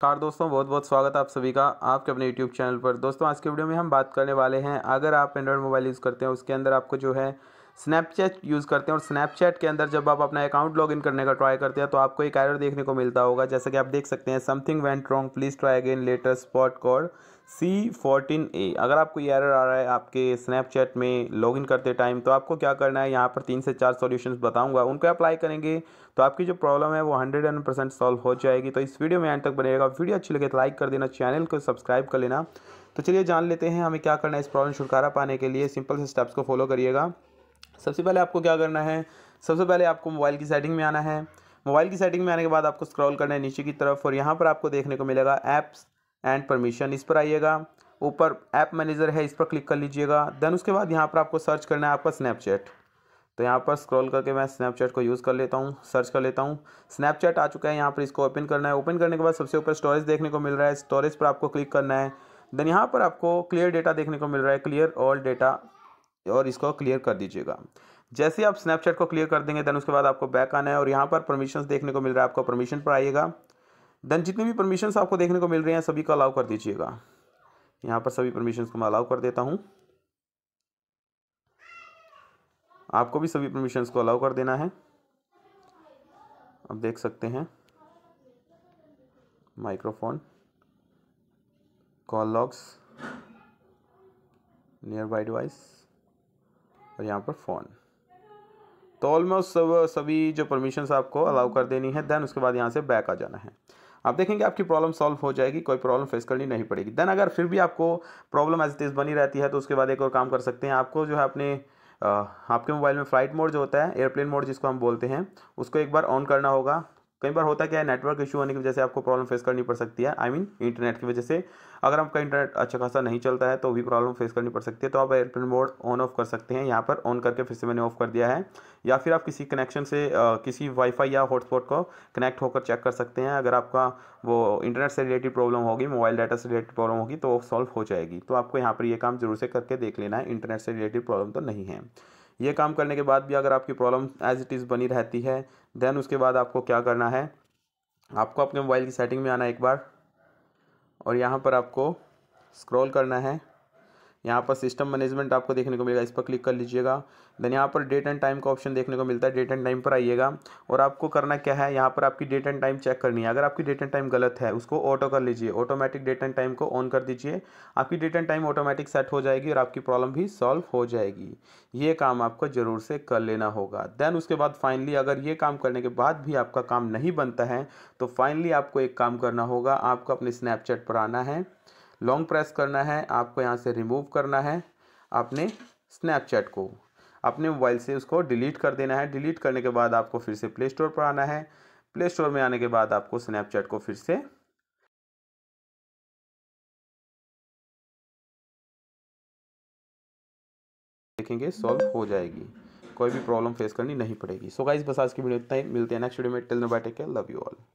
car दोस्तों बहुत बहुत स्वागत है आप सभी का आपके अपने यूट्यूब चैनल पर दोस्तों आज के वीडियो में हम बात करने वाले हैं अगर आप एंड्रॉयड मोबाइल यूज़ करते हैं उसके अंदर आपको जो है स्नैपचैट यूज़ करते हैं और स्नैपचैट के अंदर जब आप अपना अकाउंट लॉगिन करने का ट्राई करते हैं तो आपको एक एरर देखने को मिलता होगा जैसे कि आप देख सकते हैं something went wrong please try again later spot code C fourteen A अगर आपको ये एरर आ रहा है आपके स्नैपचैट में लॉगिन करते टाइम तो आपको क्या करना है यहाँ पर तीन से चार सॉल्यूशंस बताऊंगा उनको अप्लाई करेंगे तो आपकी जो प्रॉब्लम है वो हंड्रेड एंड परसेंट सॉल्व हो जाएगी तो इस वीडियो में एंड तक बनेगा वीडियो अच्छी लगे तो लाइक कर देना चैनल को सब्सक्राइब कर लेना तो चलिए जान लेते हैं हमें क्या करना है इस प्रॉब्लम छुटकारा पाने के लिए सिंपल से स्टेप्स को फॉलो करिएगा सबसे पहले आपको क्या करना है सबसे पहले आपको मोबाइल की सेटिंग में आना है मोबाइल की सेटिंग में आने के बाद आपको स्क्रॉल करना है नीचे की तरफ और यहाँ पर आपको देखने को मिलेगा ऐप्स एंड परमिशन इस पर आइएगा ऊपर ऐप मैनेजर है इस पर क्लिक कर लीजिएगा देन उसके बाद यहाँ पर आपको सर्च करना है आपका स्नैपचैट तो यहाँ पर स्क्रॉल करके मैं स्नैपचैट को यूज़ कर लेता हूँ सर्च कर लेता हूँ स्नैपचैट आ चुका है यहाँ पर इसको ओपन करना है ओपन करने के बाद सबसे ऊपर स्टोरेज देखने को मिल रहा है स्टोरेज पर आपको क्लिक करना है देन यहाँ पर आपको क्लियर डेटा देखने को मिल रहा है क्लियर ऑल डेटा और इसको क्लियर कर दीजिएगा जैसे आप स्नैपचैट को क्लियर कर देंगे देन उसके बाद आपको बैक आना है और यहाँ पर परमिशन देखने को मिल रहा है आपको परमिशन पर आइएगा देन जितने भी परमिशन आपको देखने को मिल रहे हैं सभी को अलाउ कर दीजिएगा यहाँ पर सभी परमिशन को मैं अलाउ कर देता हूँ आपको भी सभी परमिशन को अलाउ कर देना है आप देख सकते हैं microphone call locks nearby device और यहाँ पर फ़ोन तो ऑलमोस्ट सब सभी जो परमिशंस आपको अलाउ कर देनी है देन उसके बाद यहाँ से बैक आ जाना है आप देखेंगे आपकी प्रॉब्लम सॉल्व हो जाएगी कोई प्रॉब्लम फेस करनी नहीं पड़ेगी देन अगर फिर भी आपको प्रॉब्लम एज तेज बनी रहती है तो उसके बाद एक और काम कर सकते हैं आपको जो है अपने आपके मोबाइल में फ़्लाइट मोड जो होता है एयरप्लेन मोड जिसको हम बोलते हैं उसको एक बार ऑन करना होगा कई बार होता क्या है नेटवर्क इशू होने की वजह से आपको प्रॉब्लम फेस करनी पड़ सकती है आई मीन इंटरनेट की वजह से अगर आपका इंटरनेट अच्छा खासा नहीं चलता है तो भी प्रॉब्लम फेस करनी पड़ सकती है तो आप एयरप्लेन मोड ऑन ऑफ कर सकते हैं यहाँ पर ऑन करके फिर से मैंने ऑफ कर दिया है या फिर आप किसी कनेक्शन से आ, किसी वाईफाई या हॉटस्पॉट को कनेक्ट होकर चेक कर सकते हैं अगर आपका वो इंटरनेट से रिलेटेड प्रॉब्लम होगी मोबाइल डाटा से रिलेटेड प्रॉब्लम होगी तो सॉल्व हो जाएगी तो आपको यहाँ पर ये काम जरूर से करके देख लेना है इंटरनेट से रिलेटेड प्रॉब्लम तो नहीं है ये काम करने के बाद भी अगर आपकी प्रॉब्लम एज इट इज़ बनी रहती है देन उसके बाद आपको क्या करना है आपको अपने मोबाइल की सेटिंग में आना एक बार और यहाँ पर आपको स्क्रॉल करना है यहाँ पर सिस्टम मैनेजमेंट आपको देखने को मिलेगा इस पर क्लिक कर लीजिएगा देन यहाँ पर डेट एंड टाइम का ऑप्शन देखने को मिलता है डेट एंड टाइम पर आइएगा और आपको करना क्या है यहाँ पर आपकी डेट एंड टाइम चेक करनी है अगर आपकी डेट एंड टाइम गलत है उसको ऑटो कर लीजिए ऑटोमेटिक डेट एंड टाइम को ऑन कर दीजिए आपकी date and time automatic set हो जाएगी और आपकी प्रॉब्लम भी सॉल्व हो जाएगी ये काम आपको ज़रूर से कर लेना होगा देन उसके बाद फाइनली अगर ये काम करने के बाद भी आपका काम नहीं बनता है तो फाइनली आपको एक काम करना होगा आपको अपने स्नैपचैट पर आना है लॉन्ग प्रेस करना है आपको यहाँ से रिमूव करना है अपने स्नैपचैट को अपने मोबाइल से उसको डिलीट कर देना है डिलीट करने के बाद आपको फिर से प्ले स्टोर पर आना है प्ले स्टोर में आने के बाद आपको स्नैपचैट को फिर से देखेंगे सॉल्व हो जाएगी कोई भी प्रॉब्लम फेस करनी नहीं पड़ेगी सो गाइस बस आज की वीडियो इतना ही मिलते हैं नेक्स्ट वीडियो में टिल नो बैठे के लव यू ऑल